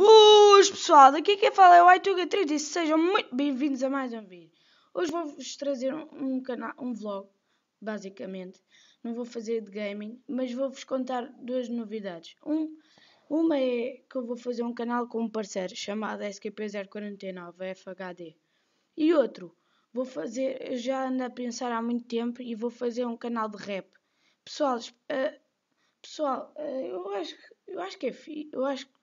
Boas pessoal, daqui quem fala é o ituga 3 e sejam muito bem-vindos a mais um vídeo. Hoje vou-vos trazer um, canal, um vlog, basicamente. Não vou fazer de gaming, mas vou-vos contar duas novidades. Um, uma é que eu vou fazer um canal com um parceiro chamado sqp 049 FHD. E outro, vou fazer, já ando a pensar há muito tempo e vou fazer um canal de rap. Pessoal, uh, pessoal uh, eu, acho, eu acho que é fi, eu acho que